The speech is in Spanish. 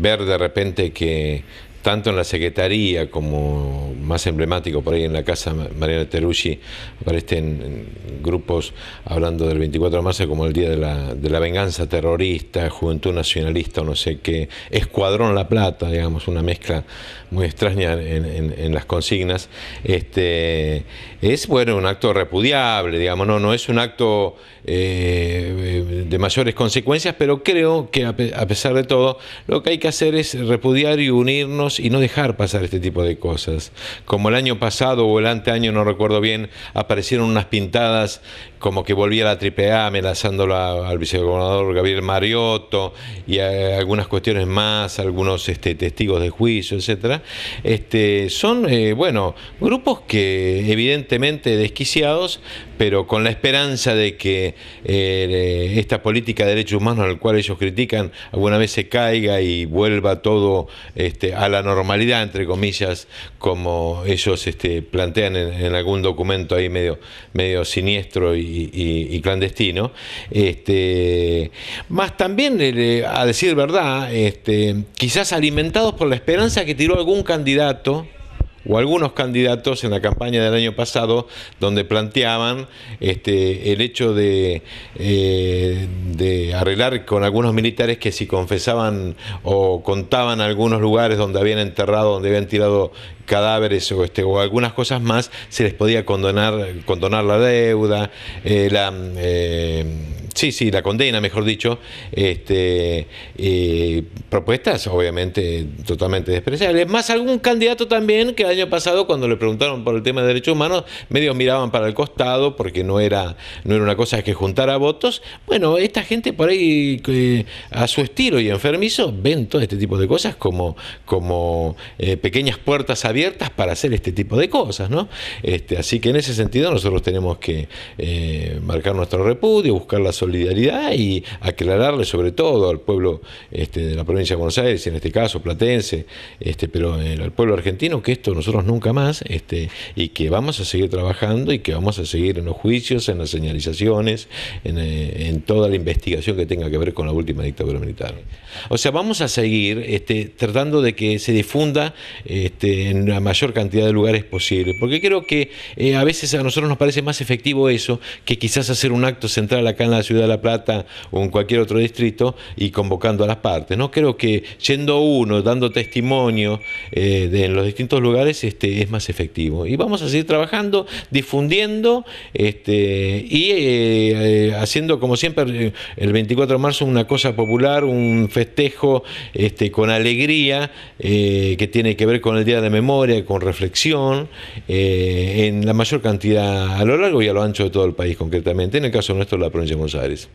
ver de repente que tanto en la Secretaría como más emblemático por ahí en la casa Mariana Teruggi, aparecen grupos hablando del 24 de marzo como el Día de la, Venganza Terrorista, Juventud Nacionalista o no sé qué, Escuadrón La Plata, digamos, una mezcla muy extraña en, las consignas. Este, es, bueno, un acto repudiable, digamos, no, no es un acto eh, de mayores consecuencias, pero creo que a pesar de todo, lo que hay que hacer es repudiar y unirnos y no dejar pasar este tipo de cosas. Como el año pasado o el anteaño, no recuerdo bien, aparecieron unas pintadas como que volvía la AAA amenazándolo al vicegobernador Gabriel Mariotto y eh, algunas cuestiones más, algunos este, testigos de juicio, etcétera. Este, son, eh, bueno, grupos que evidentemente desquiciados, pero con la esperanza de que eh, esta política de derechos humanos, al cual ellos critican, alguna vez se caiga y vuelva todo este, a la normalidad, entre comillas, como ellos este, plantean en, algún documento ahí medio, medio siniestro y, clandestino. Este, más también, eh, a decir verdad, quizás alimentados por la esperanza que tiró algún candidato o algunos candidatos en la campaña del año pasado donde planteaban este, el hecho eh, de, arreglar con algunos militares que si confesaban o contaban algunos lugares donde habían enterrado, donde habían tirado cadáveres o, este, o algunas cosas más, se les podía condonar, condonar la deuda, eh, la, eh, Sí, sí, la condena, mejor dicho. Este, eh, propuestas, obviamente, totalmente despreciables. Más algún candidato también que el año pasado, cuando le preguntaron por el tema de derechos humanos, medio miraban para el costado porque no era, no era una cosa que juntara votos. Bueno, esta gente por ahí, a su estilo y enfermizo, ven todo este tipo de cosas como, como eh, pequeñas puertas abiertas para hacer este tipo de cosas, ¿no? Este, así que en ese sentido nosotros tenemos que eh, marcar nuestro repudio, buscar la solución solidaridad y aclararle sobre todo al pueblo este, de la provincia de Buenos Aires, en este caso platense, este, pero eh, al pueblo argentino, que esto nosotros nunca más, este, y que vamos a seguir trabajando y que vamos a seguir en los juicios, en las señalizaciones, en, eh, toda la investigación que tenga que ver con la última dictadura militar. O sea, vamos a seguir tratando de que se difunda en la mayor cantidad de lugares posible, porque creo que eh, a veces a nosotros nos parece más efectivo eso que quizás hacer un acto central acá en la ciudad de La Plata o en cualquier otro distrito y convocando a las partes. No creo que yendo uno, dando testimonio eh, en los distintos lugares, este, es más efectivo. Y vamos a seguir trabajando, difundiendo este, y eh, eh, haciendo, como siempre, el 24 de marzo una cosa popular, un festejo este, con alegría que tiene que ver con el Día de Memoria, con reflexión, en la mayor cantidad a lo largo y a lo ancho de todo el país concretamente, en el caso nuestro la provincia de Aires.